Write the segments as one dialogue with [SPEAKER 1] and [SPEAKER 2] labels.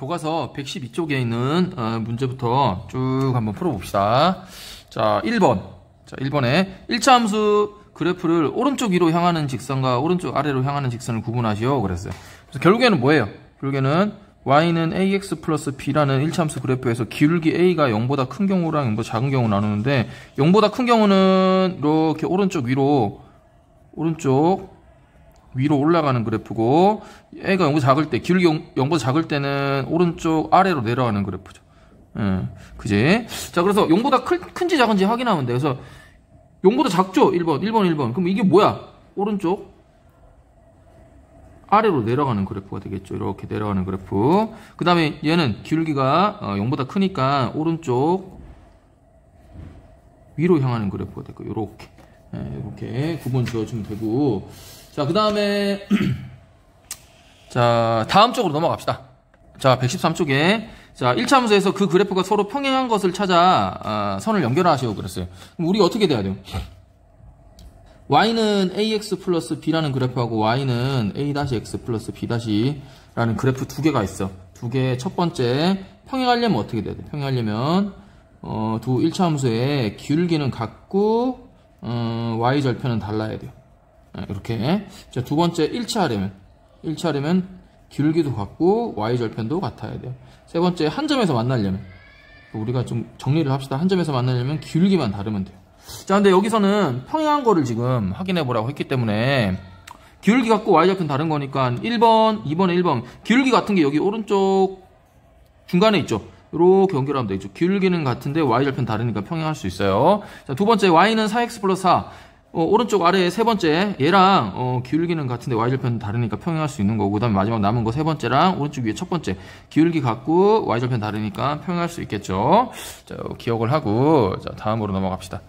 [SPEAKER 1] 교과서 112쪽에 있는 어, 문제부터 쭉 한번 풀어봅시다. 자, 1번. 자, 1번에 1차 함수 그래프를 오른쪽 위로 향하는 직선과 오른쪽 아래로 향하는 직선을 구분하시오. 그랬어요. 그래서 결국에는 뭐예요? 결국에는 y는 ax 플러스 b라는 1차 함수 그래프에서 기울기 a가 0보다 큰 경우랑 0보다 작은 경우 나누는데 0보다 큰 경우는 이렇게 오른쪽 위로 오른쪽 위로 올라가는 그래프고 얘가 0보다 작을 때 기울기 0, 보다 작을 때는 오른쪽 아래로 내려가는 그래프죠. 예, 그지? 자 그래서 0보다 큰, 큰지 작은지 확인하면 돼. 그래서 0보다 작죠? 1번, 1번, 1번. 그럼 이게 뭐야? 오른쪽 아래로 내려가는 그래프가 되겠죠. 이렇게 내려가는 그래프. 그 다음에 얘는 기울기가 0보다 어, 크니까 오른쪽 위로 향하는 그래프가 되고 이렇게 예, 이렇게 구분 지어주면 되고 자그 다음에 자 다음 쪽으로 넘어갑시다 자 113쪽에 자 1차 함수에서그 그래프가 서로 평행한 것을 찾아 아, 선을 연결하시오 그랬어요 그럼 우리 어떻게 돼야 돼요? y는 ax 플러스 b라는 그래프하고 y는 a-x 플러스 b-라는 그래프 두 개가 있어 두개첫 번째 평행하려면 어떻게 돼야 돼? 평행하려면 어, 두 1차 함수의 기울기는 같고 음, y 절편은 달라야 돼요. 네, 이렇게 자, 두 번째 일치하려면 일치하려면 기울기도 같고 y 절편도 같아야 돼요. 세 번째 한 점에서 만나려면 우리가 좀 정리를 합시다. 한 점에서 만나려면 기울기만 다르면 돼요. 자, 근데 여기서는 평행한 거를 지금 확인해 보라고 했기 때문에 기울기 같고 y 절편 다른 거니까 1번, 2번에 1번 기울기 같은 게 여기 오른쪽 중간에 있죠. 이렇게 연결하면 되겠죠. 기기는 같은데 y절편 다르니까 평행할 수 있어요. 자, 두 번째 y는 4x 플러스 4. 어, 오른쪽 아래 세 번째 얘랑 어, 기울기는 같은데 y절편 다르니까 평행할 수 있는 거고 그다음에 마지막 남은 거 세 번째랑 오른쪽 위에 첫 번째 기울기 같고 y절편 다르니까 평행할 수 있겠죠. 자, 기억을 하고 자, 다음으로 넘어갑시다.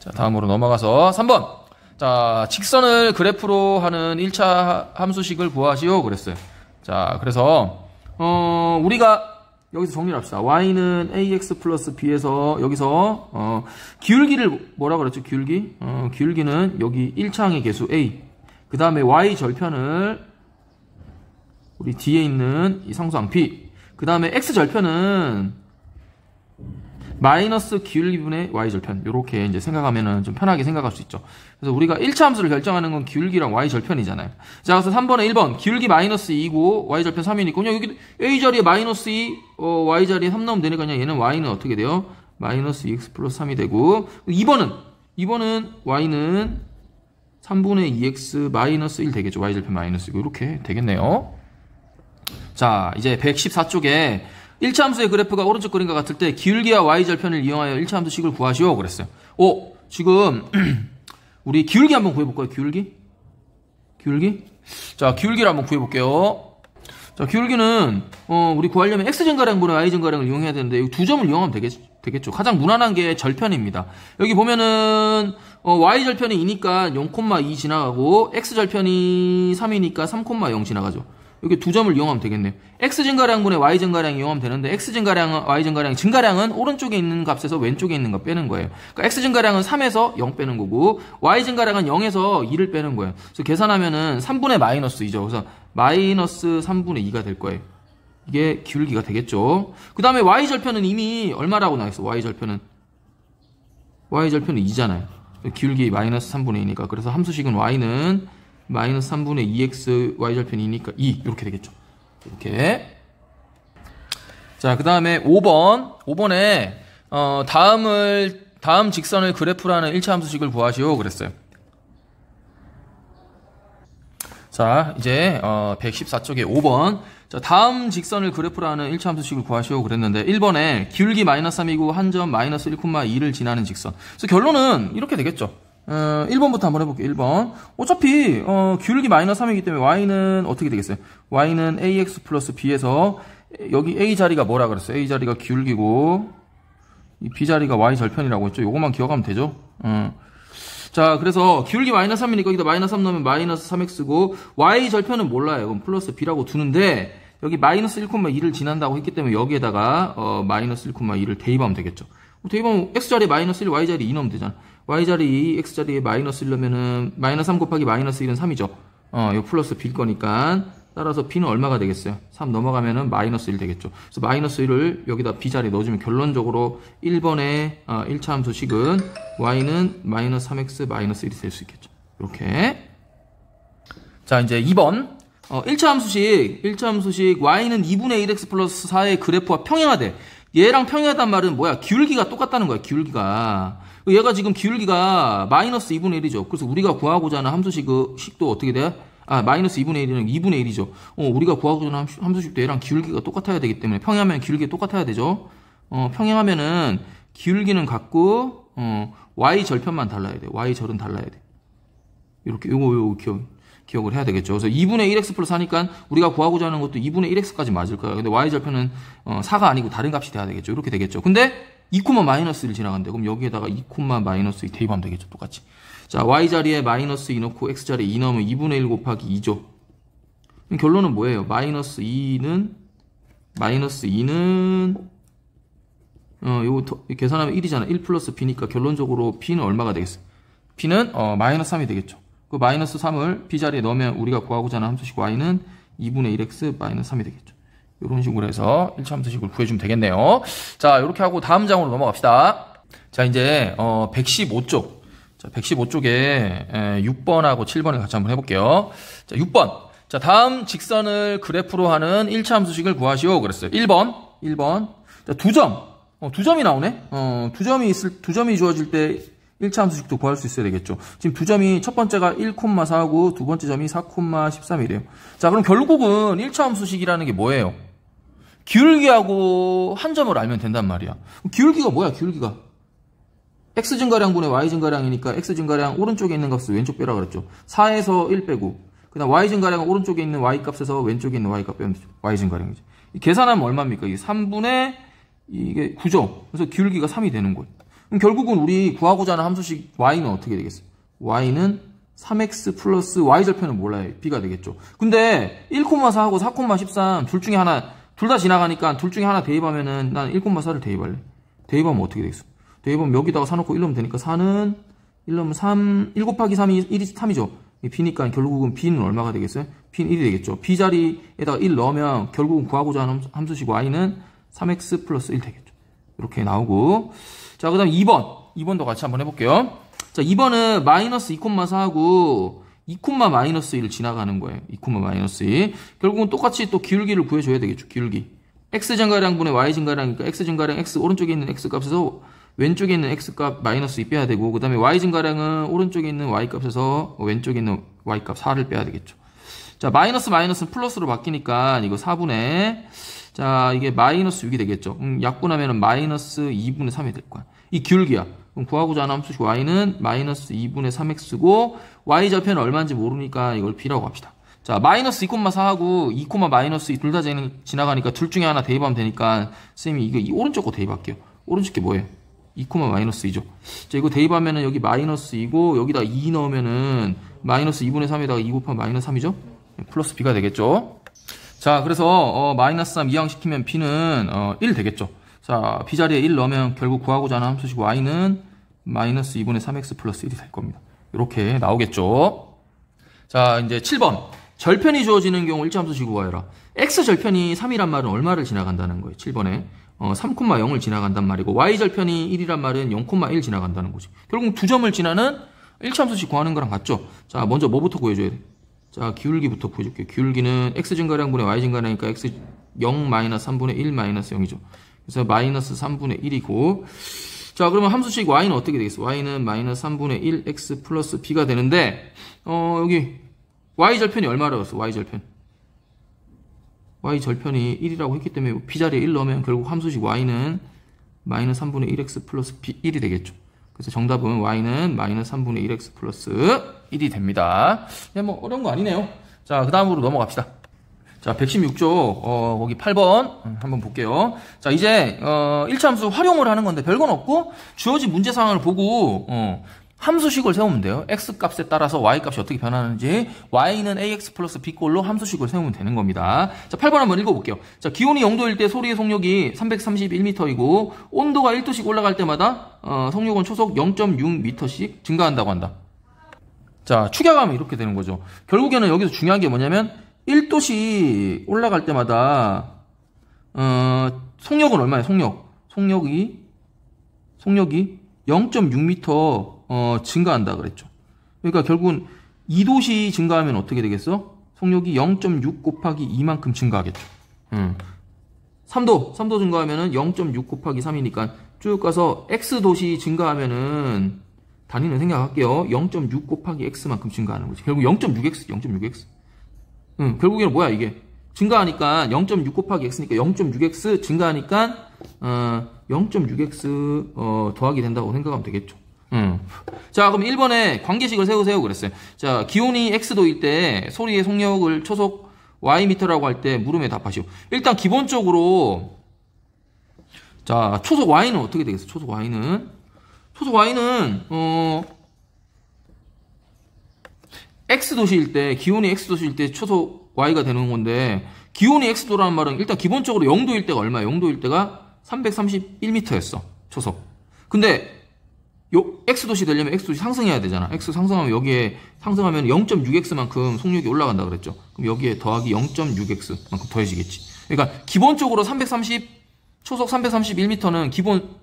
[SPEAKER 1] 자, 다음으로 넘어가서 3번. 자, 직선을 그래프로 하는 1차 함수식을 구하시오 그랬어요. 자, 그래서 어, 우리가 여기서 정리를 합시다. y는 ax 플러스 b에서 여기서 어, 기울기를 뭐라 그랬죠? 기울기? 어, 기울기는 여기 1차항의 개수 a 그 다음에 y 절편을 우리 뒤에 있는 이 상수항 b 그 다음에 x 절편은 마이너스 기울기분의 y절편 이렇게 이제 생각하면은 좀 편하게 생각할 수 있죠. 그래서 우리가 1차 함수를 결정하는 건 기울기랑 y절편이잖아요. 자, 그래서 3번에 1번 기울기 마이너스 2고 y절편 3이니까 그냥 여기 a 자리에 마이너스 2, 어, y 자리에 3 넣으면 되니까 그 얘는 y는 어떻게 돼요? 마이너스 x 플러스 3이 되고 2번은 2번은 y는 3분의 2x 마이너스 1 되겠죠. y절편 마이너스 2 이렇게 되겠네요. 자, 이제 114쪽에 1차 함수의 그래프가 오른쪽 그림과 같을 때 기울기와 y절편을 이용하여 1차 함수식을 구하시오 그랬어요. 오 지금 우리 기울기 한번 구해볼까요? 기울기? 기울기? 자 기울기를 한번 구해볼게요. 자 기울기는 어, 우리 구하려면 x 증가량분의 y 증가량을 이용해야 되는데 이 두 점을 이용하면 되겠, 죠 가장 무난한 게 절편입니다. 여기 보면은 어, y 절편이 2니까 0,2 지나가고 x 절편이 3이니까 3,0 지나가죠. 이렇게 두 점을 이용하면 되겠네요. x 증가량분의 y 증가량 이용하면 되는데 x 증가량 y 증가량 증가량은 오른쪽에 있는 값에서 왼쪽에 있는 값 빼는 거예요. 그러니까 x 증가량은 3에서 0 빼는 거고 y 증가량은 0에서 2를 빼는 거예요. 그래서 계산하면은 3분의 마이너스 이죠 그래서 마이너스 3분의 2가 될 거예요. 이게 기울기가 되겠죠. 그 다음에 y 절편은 이미 얼마라고 나와있어? y 절편은 y 절편은 2잖아요. 기울기 마이너스 3분의 2니까 그래서 함수식은 y는 마이너스 3분의 2xy 절편이니까 2 이렇게 되겠죠. 이렇게 자그 다음에 5번 5번에 어, 다음을 다음 직선을 그래프라는 1차 함수식을 구하시오 그랬어요. 자 이제 어, 114쪽에 5번 자 다음 직선을 그래프라는 1차 함수식을 구하시오 그랬는데 1번에 기울기 마이너스 3이고 한 점 마이너스 1,2를 지나는 직선 그래서 결론은 이렇게 되겠죠 어, 1번부터 한번 해볼게요. 1번. 어차피 어, 기울기 마이너스 3이기 때문에 y는 어떻게 되겠어요? y는 ax 플러스 b에서 여기 a 자리가 뭐라 그랬어요? a 자리가 기울기고 이 b 자리가 y 절편이라고 했죠. 요것만 기억하면 되죠. 어. 자, 그래서 기울기 마이너스 3이니까 여기다 마이너스 3 넣으면 마이너스 3x고 y 절편은 몰라요. 그럼 플러스 b라고 두는데 여기 마이너스 1,2를 지난다고 했기 때문에 여기에다가 어, 마이너스 1,2를 대입하면 되겠죠. 대입하면 x자리 마이너스 1, y자리 2 넣으면 되잖아. y자리 e, x자리에 마이너스 1넣면은 마이너스 3 곱하기 마이너스 1은 3이죠. 어, 요 플러스 b일 거니까 따라서 b는 얼마가 되겠어요? 3 넘어가면은 마이너스 1 되겠죠. 그래서 마이너스 1을 여기다 b 자리에 넣어주면 결론적으로 1번의 어, 1차 함수식은 y는 마이너스 3x 마이너스 1이 될 수 있겠죠. 이렇게 자 이제 2번 어, 1차 함수식 1차 함수식 y는 2분의 1x 플러스 4의 그래프와 평행화되 얘랑 평이하단 말은 뭐야? 기울기가 똑같다는 거야, 기울기가. 얘가 지금 기울기가 마이너스 2분의 1이죠. 그래서 우리가 구하고자 하는 함수식도 어떻게 돼? 아, 마이너스 2분의 1이면 2분의 1이죠. 어, 우리가 구하고자 하는 함수식도 얘랑 기울기가 똑같아야 되기 때문에 평행하면 기울기 똑같아야 되죠. 어, 평행하면은 기울기는 같고, 어, y 절편만 달라야 돼. y 절은 달라야 돼. 이렇게, 요거, 요거 기억. 기억을 해야 되겠죠. 그래서 2분의 1x 플러스 하니까 우리가 구하고자 하는 것도 2분의 1x까지 맞을 거야. 예 근데 y절편은 어, 4가 아니고 다른 값이 돼야 되겠죠. 이렇게 되겠죠. 근데 2, 마이너스를 지나간대. 그럼 여기에다가 2, 마이너스 2 대입하면 되겠죠. 똑같이. 자, y자리에 마이너스 2 넣고 x자리에 2 넣으면 2분의 1 곱하기 2죠. 그럼 결론은 뭐예요? 마이너스 2는 마이너스 2는 어, 요거 계산하면 1이잖아. 1 플러스 b니까 결론적으로 b는 얼마가 되겠어? b는 어, 마이너스 3이 되겠죠. 그 마이너스 3을 b자리에 넣으면 우리가 구하고자 하는 함수식 y는 2분의 1x 마이너스 3이 되겠죠. 이런 식으로 해서 1차 함수식을 구해주면 되겠네요. 자, 이렇게 하고 다음 장으로 넘어갑시다. 자, 이제 어, 115쪽. 자, 115쪽에 6번하고 7번을 같이 한번 해볼게요. 자, 6번. 자, 다음 직선을 그래프로 하는 1차 함수식을 구하시오. 그랬어요. 1번. 1번. 자, 두 점. 어, 두 점이 나오네? 어, 두 점이 있을, 두 점이 주어질 때 1차 함수식도 구할 수 있어야 되겠죠. 지금 두 점이 첫 번째가 1,4하고 두 번째 점이 4,13이래요. 자 그럼 결국은 1차 함수식이라는 게 뭐예요? 기울기하고 한 점을 알면 된단 말이야. 기울기가 뭐야 기울기가? x 증가량 분의 y 증가량이니까 x 증가량 오른쪽에 있는 값을 왼쪽 빼라 그랬죠. 4에서 1 빼고 그다음 y 증가량 오른쪽에 있는 y 값에서 왼쪽에 있는 y 값 빼면 되죠. y 증가량이죠. 계산하면 얼마입니까? 이게 3분의 이게 9죠. 그래서 기울기가 3이 되는 거예요. 그럼 결국은 우리 구하고자 하는 함수식 y는 어떻게 되겠어요? y는 3x 플러스 y절편은 몰라요. b가 되겠죠. 근데 1,4하고 4,13 둘 중에 하나 둘 다 지나가니까 둘 중에 하나 대입하면은 난 1,4를 대입할래. 대입하면 어떻게 되겠어? 대입하면 여기다가 4 놓고 1 넣으면 되니까 4는 1 넣으면 3, 1 곱하기 3이 1이 3이죠. b니까 결국은 b는 얼마가 되겠어요? b는 1이 되겠죠. b 자리에다가 1 넣으면 결국은 구하고자 하는 함수식 y는 3x 플러스 1 되겠죠. 이렇게 나오고 자, 그 다음 2번. 2번도 같이 한번 해볼게요. 자, 2번은 마이너스 2,4하고 콤마 2콤마 마이너스 1을 지나가는 거예요. 2콤마 마이너스 2. 결국은 똑같이 또 기울기를 구해줘야 되겠죠. 기울기. x 증가량분의 y 증가량이니까 x 증가량 x 오른쪽에 있는 x 값에서 왼쪽에 있는 x 값 마이너스 2 빼야 되고 그 다음에 y 증가량은 오른쪽에 있는 y 값에서 왼쪽에 있는 y 값 4를 빼야 되겠죠. 자 마이너스 마이너스는 플러스로 바뀌니까 이거 4분의 자 이게 마이너스 6이 되겠죠. 음, 약분하면 마이너스 2분의 3이 될 거야. 이귤기야 그럼 구하고자 하는 함수식 y는 마이너스 2분의 3x고 y 좌표는 얼마인지 모르니까 이걸 b라고 합시다. 자 마이너스 2,4하고 2, 마이너스 2 둘 다 지나가니까 둘 중에 하나 대입하면 되니까 선생님이 이거 이 오른쪽 거 대입할게요. 오른쪽 게 뭐예요? 2, 마이너스 2죠. 자 이거 대입하면은 여기 마이너스 2고 여기다 2 넣으면은 마이너스 2분의 3에다가 2 곱하면 마이너스 3이죠? 플러스 b가 되겠죠. 자 그래서 어, 마이너스 3 이항시키면 b는 어, 1 되겠죠. 자, b 자리에 1 넣으면 결국 구하고자 하는 함수식 y는 마이너스 2분의 3x 플러스 1이 될 겁니다. 이렇게 나오겠죠. 자, 이제 7번. 절편이 주어지는 경우 일치함수식 구하여라. x 절편이 3이란 말은 얼마를 지나간다는 거예요. 7번에. 어, 3,0을 지나간단 말이고 y 절편이 1이란 말은 0,1 지나간다는 거지. 결국 두 점을 지나는 1치함수식 구하는 거랑 같죠. 자, 먼저 뭐부터 구해줘야 돼? 자, 기울기부터 구해줄게요. 기울기는 x 증가량 분의 y 증가량이니까 x 0 마이너스 3분의 1 마이너스 0이죠. 그래서 마이너스 3분의 1이고 자 그러면 함수식 y는 어떻게 되겠어? y는 마이너스 3분의 1 x 플러스 b가 되는데 어 여기 y 절편이 얼마라고 했어? y 절편 y 절편이 1이라고 했기 때문에 b 자리에 1 넣으면 결국 함수식 y는 마이너스 3분의 1x 플러스 b 1이 되겠죠. 그래서 정답은 y는 마이너스 3분의 1x 플러스 1이 됩니다. 그냥 뭐 어려운 거 아니네요. 자, 그 다음으로 넘어갑시다. 자, 116조, 어, 거기 8번. 음, 한번 볼게요. 자, 이제, 어, 1차 함수 활용을 하는 건데, 별건 없고, 주어진 문제 상황을 보고, 어, 함수식을 세우면 돼요. x 값에 따라서 y 값이 어떻게 변하는지, y는 ax 플러스 b꼴로 함수식을 세우면 되는 겁니다. 자, 8번 한번 읽어볼게요. 자, 기온이 0도일 때 소리의 속력이 331m이고, 온도가 1도씩 올라갈 때마다, 어, 속력은 초속 0.6m씩 증가한다고 한다. 자, 축약하면 이렇게 되는 거죠. 결국에는 여기서 중요한 게 뭐냐면, 1도시 올라갈 때마다 어, 속력은 얼마예요? 속력. 속력이 속력이 0.6m 어, 증가한다 그랬죠. 그러니까 결국은 2도시 증가하면 어떻게 되겠어? 속력이 0.6 곱하기 2만큼 증가하겠죠. 음. 3도, 3도 증가하면은 0.6 곱하기 3이니까 쭉 가서 x 도시 증가하면은 단위는 생각할게요0.6 곱하기 x만큼 증가하는 거지. 결국 0.6x, 0.6x. 음, 결국에는 뭐야 이게 증가하니까 0.6 곱하기 x니까 0.6x 증가하니까 어, 0.6x 어, 더하기 된다고 생각하면 되겠죠. 음. 자 그럼 1번에 관계식을 세우세요 그랬어요. 자 기온이 x도일 때 소리의 속력을 초속 y미터라고 할 때 물음에 답하시오. 일단 기본적으로 자 초속 y는 어떻게 되겠어? 초속 y는 초속 y는 어 x도시일 때 기온이 x도시일 때초속 y가 되는 건데 기온이 x도라는 말은 일단 기본적으로 0도일 때가 얼마야? 0도일 때가 331m였어. 초속 근데 요 x도시 되려면 x도시 상승해야 되잖아. x 상승하면 여기에 상승하면 0.6x만큼 속력이 올라간다 그랬죠. 그럼 여기에 더하기 0.6x만큼 더해지겠지. 그러니까 기본적으로 330 초속 331m는 기본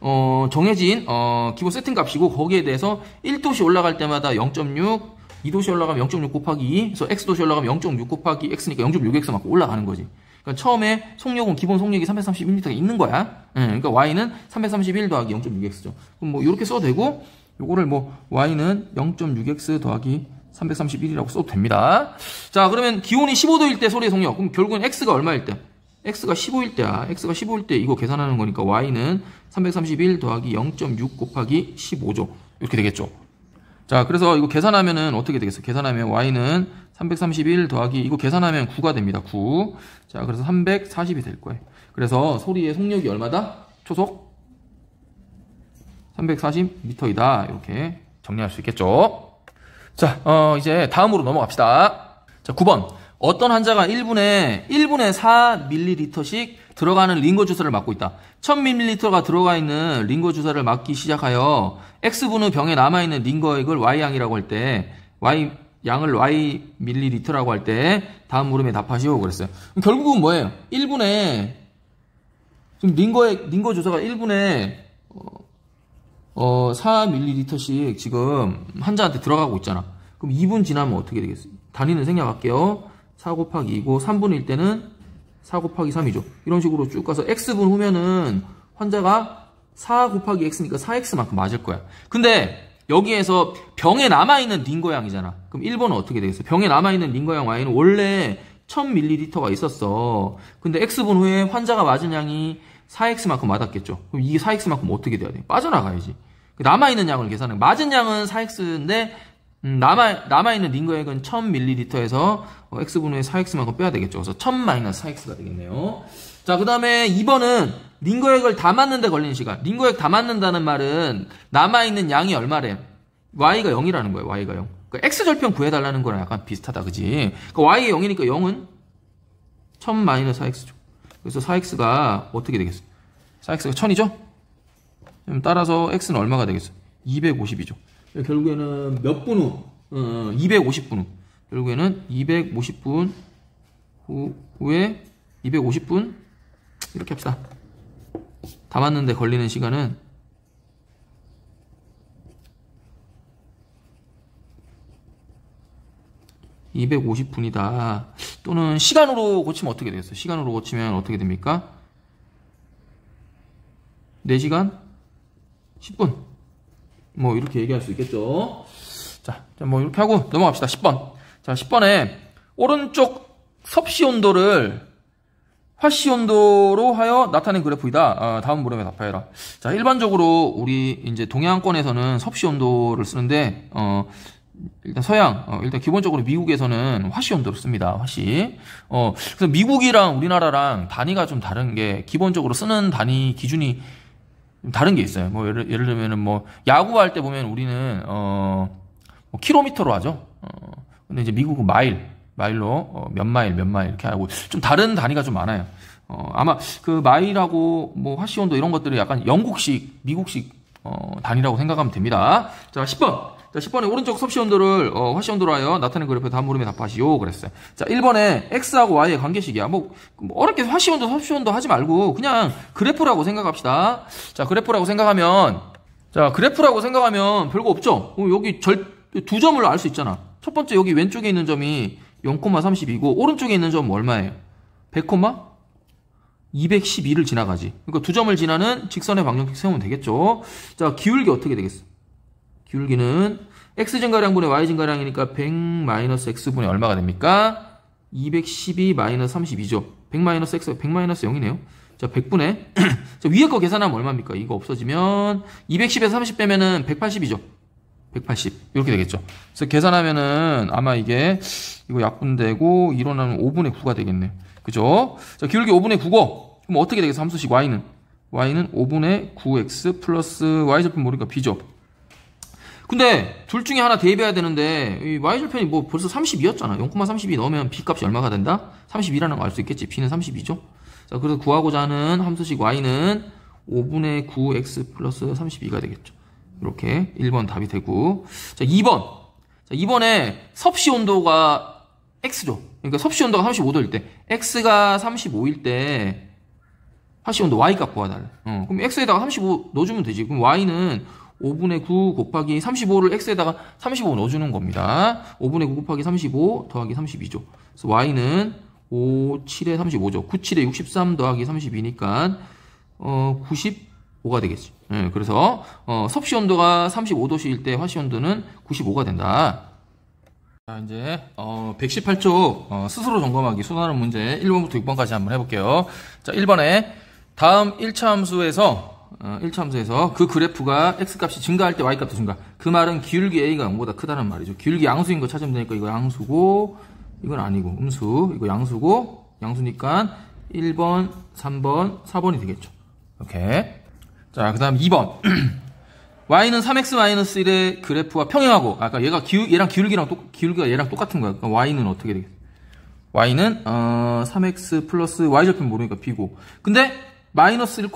[SPEAKER 1] 어, 정해진 어, 기본 세팅 값이고 거기에 대해서 1도시 올라갈 때마다 0.6이 도시 올라가면 0.6 곱하기 2, 그래서 x 도시 올라가면 0.6 곱하기 x니까 0.6x 맞고 올라가는 거지. 그러니까 처음에 속력은 기본 속력이 331m가 있는 거야. 네, 그러니까 y는 331 더하기 0.6x죠. 그럼 뭐 이렇게 써도 되고, 요거를 뭐 y는 0.6x 더하기 331이라고 써도 됩니다. 자, 그러면 기온이 15도일 때 소리의 속력. 그럼 결국은 x가 얼마일 때? x가 15일 때야. x가 15일 때 이거 계산하는 거니까 y는 331 더하기 0.6 곱하기 15죠. 이렇게 되겠죠. 자, 그래서 이거 계산하면은 어떻게 되겠어? 계산하면 y는 331 더하기 이거 계산하면 9가 됩니다. 9. 자, 그래서 340이 될 거예요. 그래서 소리의 속력이 얼마다? 초속 340m이다. 이렇게 정리할 수 있겠죠. 자, 어, 이제 다음으로 넘어갑시다. 자, 9번. 어떤 환자가 1분에 1분에 4ml씩 들어가는 링거 주사를 맞고 있다. 1000ml가 들어가 있는 링거 주사를 맞기 시작하여 X분의 병에 남아 있는 링거액을 Y양이라고 할때 Y 양을 Y 밀리리터라고 할 때 다음 물음에 답하시오 그랬어요. 결국은 뭐예요? 1분에 지금 링거의 링거 주사가 1분에 어, 4밀리리터씩 어, 지금 환자한테 들어가고 있잖아. 그럼 2분 지나면 어떻게 되겠어요? 다니는 생략할게요. 4 곱하기 2고 3분일 때는 4 곱하기 3이죠. 이런 식으로 쭉 가서 x분 후면은 환자가 4 곱하기 x니까 4x만큼 맞을 거야. 근데 여기에서 병에 남아있는 링거양이잖아. 그럼 1번은 어떻게 되겠어? 병에 남아있는 링거양 y는 원래 1000ml가 있었어. 근데 x분 후에 환자가 맞은 양이 4x만큼 맞았겠죠. 그럼 이게 4x만큼 어떻게 돼야 돼? 빠져나가야지. 남아있는 양을 계산해. 맞은 양은 4x인데 음, 남아, 남아있는 링거액은 1000ml에서 x분의 4x만큼 빼야 되겠죠. 그래서 1000 마이너스 4x가 되겠네요. 자, 그 다음에 2번은 링거액을 담았는데 걸리는 시간. 링거액 담았는다는 말은 남아있는 양이 얼마래? y가 0이라는 거예요. y가 0. 그러니까 x절편 구해달라는 거랑 약간 비슷하다. 그지? 그러니까 y가 0이니까 0은 1000 마이너스 4x죠. 그래서 4x가 어떻게 되겠어요? 4x가 1000이죠? 따라서 x는 얼마가 되겠어요? 250이죠. 결국에는 몇 분 후, 어, 250분 후, 결국에는 250분 후, 후에 250분 이렇게 합시다. 담았는데 걸리는 시간은 250분이다. 또는 시간으로 고치면 어떻게 되겠어요? 시간으로 고치면 어떻게 됩니까? 4시간 10분. 뭐 이렇게 얘기할 수 있겠죠. 자, 뭐 이렇게 하고 넘어갑시다. 10번. 자, 10번에 오른쪽 섭씨 온도를 화씨 온도로 하여 나타낸 그래프이다. 아, 다음 물음에 답하여라. 자, 일반적으로 우리 이제 동양권에서는 섭씨 온도를 쓰는데 어 일단 서양, 어, 일단 기본적으로 미국에서는 화씨 온도를 씁니다. 화씨. 어, 그래서 미국이랑 우리나라랑 단위가 좀 다른 게 기본적으로 쓰는 단위 기준이 다른 게 있어요. 뭐 예를, 예를 들면은 뭐 야구할 때 보면 우리는 어뭐 킬로미터로 하죠. 어 근데 이제 미국은 마일, 마일로 어몇 마일, 몇 마일 이렇게 하고 좀 다른 단위가 좀 많아요. 어 아마 그 마일하고 뭐 화시온도 이런 것들이 약간 영국식, 미국식 어 단위라고 생각하면 됩니다. 자, 10번. 자, 10번에 오른쪽 섭씨온도를 어, 화씨온도로 하여 나타낸 그래프의 단물음에 답하시오 그랬어요. 자, 1번에 x하고 y의 관계식이야. 뭐, 뭐 어렵게 화씨온도, 섭씨온도 하지 말고 그냥 그래프라고 생각합시다. 자, 그래프라고 생각하면 자, 그래프라고 생각하면 별거 없죠. 어, 여기 절, 두 점을 알 수 있잖아. 첫 번째 여기 왼쪽에 있는 점이 0,32고 오른쪽에 있는 점은 얼마예요? 100, 212를 지나가지. 그러니까 두 점을 지나는 직선의 방정식 세우면 되겠죠. 자, 기울기 어떻게 되겠어? 기울기는 x 증가량분의 y 증가량이니까 100 마이너스 x분의 얼마가 됩니까? 212 마이너스 32죠. 100 마이너스 x 100 마이너스 0이네요. 자, 100분의 위에 거 계산하면 얼마입니까? 이거 없어지면 210에서 30 빼면은 180이죠. 180 이렇게 되겠죠. 그래서 계산하면은 아마 이게 이거 약분되고 일어나면 5분의 9가 되겠네요. 그죠? 자, 기울기 5분의 9고 그럼 어떻게 되겠어? 함수식 y는 y는 5분의 9x 플러스 y 제품 모르니까 b죠. 근데 둘 중에 하나 대입해야 되는데 이 y절편이 뭐 벌써 32였잖아. 0,32 넣으면 b 값이 얼마가 된다? 32라는 거 알 수 있겠지. b는 32죠. 자, 그래서 구하고자 하는 함수식 y는 5분의 9x 플러스 32가 되겠죠. 이렇게 1번 답이 되고 자 2번 자 2번에 섭씨 온도가 x죠. 그러니까 섭씨 온도가 35도일 때 x가 35일 때 섭씨 온도 y 값 구하달래. 어, 그럼 x에다가 35 넣어주면 되지. 그럼 y는 5분의 9 곱하기 35를 x에다가 35 넣어주는 겁니다. 5분의 9 곱하기 35 더하기 32죠. 그래서 y는 5, 7에 35죠. 9, 7에 63 더하기 32니까 어, 95가 되겠지. 네, 그래서 어, 섭씨 온도가 35도씨일 때 화씨 온도는 95가 된다. 자 이제 어, 118쪽 어, 스스로 점검하기 수단하는 문제 1번부터 6번까지 한번 해볼게요. 자 1번에 다음 1차 함수에서 1차함수에서 어, 그 그래프가 x값이 증가할 때 y값도 증가. 그 말은 기울기 a가 0보다 크다는 말이죠. 기울기 양수인 거 찾으면 되니까 이거 양수고 이건 아니고 음수 이거 양수고 양수니까 1번, 3번, 4번이 되겠죠. 오케이. 자, 그 다음 2번. y는 3x-1의 그래프와 평행하고 아까 얘가 기울, 얘랑 기울기랑 똑, 기울기가 얘랑 똑같은 거야. 그러니까 y는 어떻게 되겠어? y는 어, 3x 플러스 y절편 모르니까 b고. 근데 마이너스 1,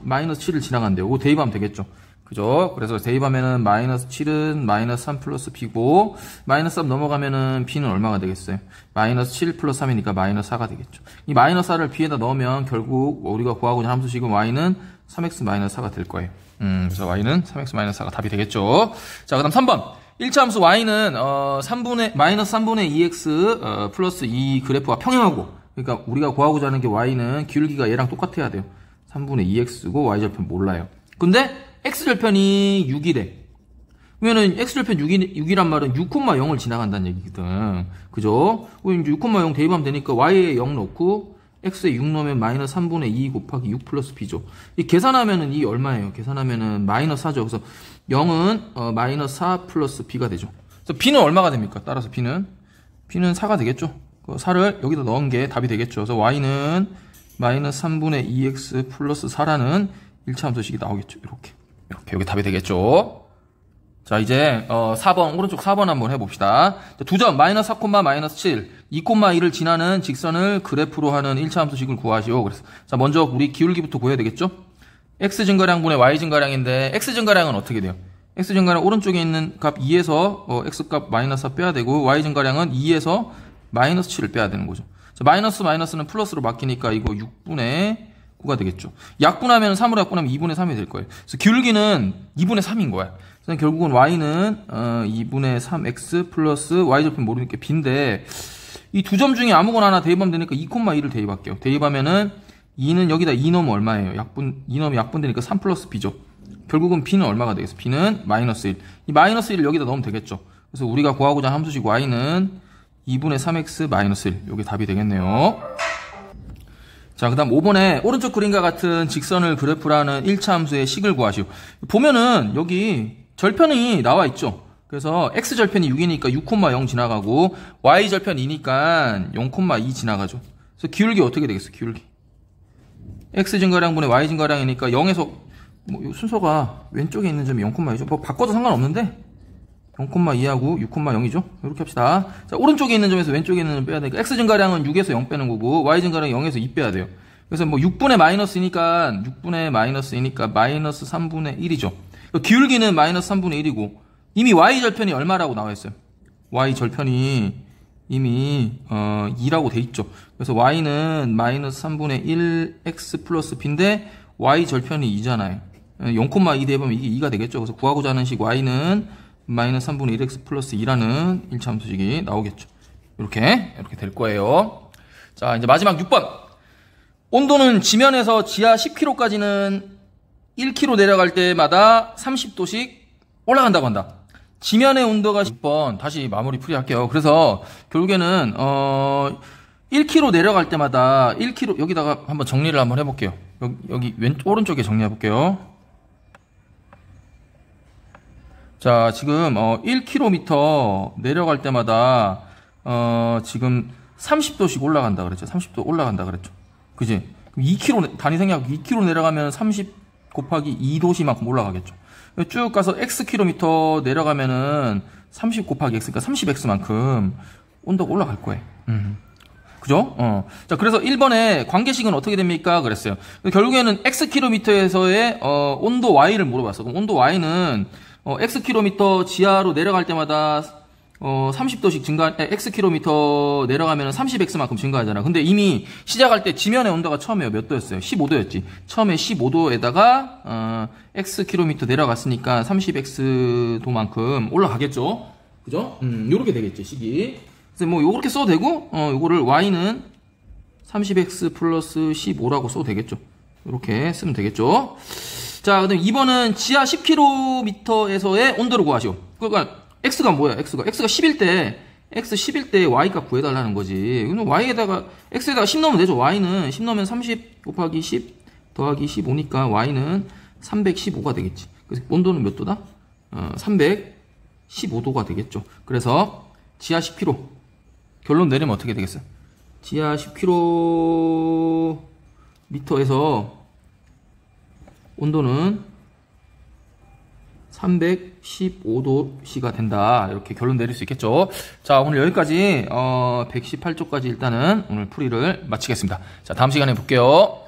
[SPEAKER 1] 마이너스 7을 지나간대요. 이거 대입하면 되겠죠. 그죠? 그래서 대입하면은 마이너스 7은 마이너스 3 플러스 b고 마이너스 3 넘어가면은 b는 얼마가 되겠어요? 마이너스 7 플러스 3이니까 마이너스 4가 되겠죠. 이 마이너스 4를 b에다 넣으면 결국 우리가 구하고 있는 함수 식은 y는 3x 마이너스 4가 될 거예요. 음, 그래서 y는 3x 마이너스 4가 답이 되겠죠. 자, 그다음 3번. 1차 함수 y는 어 3분의 마이너스 3분의 2x 어, 플러스 2그래프가 평행하고 그러니까 우리가 구하고자 하는 게 y는 기울기가 얘랑 똑같아야 돼요. 3분의 2x고 e y절편 몰라요. 근데 x절편이 6이래. 그러면은 x절편 6이, 6이란 말은 6,0을 지나간다는 얘기거든. 그죠? 6,0 대입하면 되니까 y에 0 넣고 x에 6 넣으면 마이너스 3분의 2 곱하기 6 플러스 b죠. 이 계산하면은 이 얼마예요? 계산하면은 마이너스 4죠. 그래서 0은 어, 마이너스 4 플러스 b가 되죠. 그래서 b는 얼마가 됩니까? 따라서 b는 b는 4가 되겠죠. 그 4를 여기다 넣은 게 답이 되겠죠. 그래서 y는 마이너스 3분의 2x 플러스 4라는 1차 함수식이 나오겠죠. 이렇게. 이렇게 여기 답이 되겠죠. 자 이제 어 4번 오른쪽 4번 한번 해봅시다. 두 점 마이너스 4, 마이너스 마7 2,2를 마 지나는 직선을 그래프로 하는 1차 함수식을 구하시오. 그래서 자 먼저 우리 기울기부터 구해야 되겠죠. x 증가량분의 y 증가량인데 x 증가량은 어떻게 돼요? x 증가량 오른쪽에 있는 값 2에서 어, x 값 마이너스 4 빼야 되고 y 증가량은 2에서 마이너스 7을 빼야 되는 거죠. 자, 마이너스 마이너스는 플러스로 바뀌니까 이거 6분의 9가 되겠죠. 약분하면 3으로 약분하면 2분의 3이 될 거예요. 그래서 귤기는 2분의 3인 거야. 그래서 결국은 y는 어, 2분의 3x 플러스 y 절편 모르니까 b인데 이 두 점 중에 아무거나 하나 대입하면 되니까 2,2를 대입할게요. 대입하면은 2는 여기다 2넘 얼마예요? 약분 2 넘이 약분되니까 3 플러스 b죠. 결국은 b는 얼마가 되겠어? b는 마이너스 1. 이 마이너스 1을 여기다 넣으면 되겠죠. 그래서 우리가 구하고자 한 함수식 y는 2분의 3x 마이너스 1 이게 답이 되겠네요. 자, 그 다음 5번에 오른쪽 그림과 같은 직선을 그래프라는 1차 함수의 식을 구하시오. 보면은 여기 절편이 나와 있죠. 그래서 x절편이 6이니까 6,0 지나가고 y절편 이니까0,2 지나가죠. 그래서 기울기 어떻게 되겠어? 기울기. x 증가량분의 y 증가량이니까 0에서 뭐 순서가 왼쪽에 있는 점이 0,2죠. 뭐 바꿔도 상관없는데 0,2하고 6,0이죠? 이렇게 합시다. 자, 오른쪽에 있는 점에서 왼쪽에 있는 점 빼야 되니까 x 증가량은 6에서 0 빼는 거고 y 증가량 0에서 2 빼야 돼요. 그래서 뭐 6분의 마이너스니까 이 6분의 마이너스니까 이 마이너스 3분의 1이죠. 기울기는 마이너스 3분의 1이고 이미 y 절편이 얼마라고 나와 있어요. y 절편이 이미 어, 2라고 돼 있죠. 그래서 y는 마이너스 3분의 1 x 플러스 b인데 y 절편이 2잖아요. 0,2 대해보면 이게 2가 되겠죠. 그래서 구하고자 하는 식 y는 마이너스 3분의 1x 플러스 2라는 1참 함수식이 나오겠죠. 이렇게 이렇게 될 거예요. 자 이제 마지막 6번 온도는 지면에서 지하 10km까지는 1km 내려갈 때마다 30도씩 올라간다고 한다. 지면의 온도가 10번 다시 마무리 풀이할게요. 그래서 결국에는 어 1km 내려갈 때마다 1km 여기다가 한번 정리를 한번 해볼게요. 여기, 여기 왼 오른쪽에 정리해 볼게요. 자, 지금 어, 1km 내려갈 때마다 어, 지금 30도씩 올라간다 그랬죠. 30도 올라간다 그랬죠. 그지? 2km 단위 생략 2km 내려가면 30 곱하기 2도시만큼 올라가겠죠. 쭉 가서 x km 내려가면은 30 곱하기 x 그러니까 30x만큼 온도가 올라갈 거예요. 음. 그죠? 어. 자, 그래서 1번에 관계식은 어떻게 됩니까? 그랬어요. 결국에는 x k m 에서의 어, 온도 y를 물어봤어. 그럼 온도 y는 어, x km 지하로 내려갈 때마다 어, 30도씩 증가, x km 내려가면 30x만큼 증가하잖아. 근데 이미 시작할 때 지면의 온도가 처음에몇 도였어요? 15도였지. 처음에 15도에다가, 어, x km 내려갔으니까 30x도만큼 올라가겠죠? 그죠? 음, 요렇게 되겠지, 식이. 그래서 뭐, 요렇게 써도 되고, 어, 요거를 y는 30x 플러스 15라고 써도 되겠죠. 이렇게 쓰면 되겠죠. 자, 그다음 2번은 지하 10km에서의 온도를 구하시오. 그러니까 x가 뭐야? x가 x가 10일 때 x 10일 때 y값 구해달라는 거지. 그럼 y에다가 x에다가 10 넣으면 되죠. y는 10 넣으면 30 곱하기 10 더하기 15니까 y는 315가 되겠지. 그래서 온도는 몇 도다? 어, 315도가 되겠죠. 그래서 지하 10km 결론 내리면 어떻게 되겠어요? 지하 10km에서 온도는 315도씨가 된다. 이렇게 결론 내릴 수 있겠죠. 자, 오늘 여기까지 어, 118쪽까지 일단은 오늘 풀이를 마치겠습니다. 자, 다음 시간에 볼게요.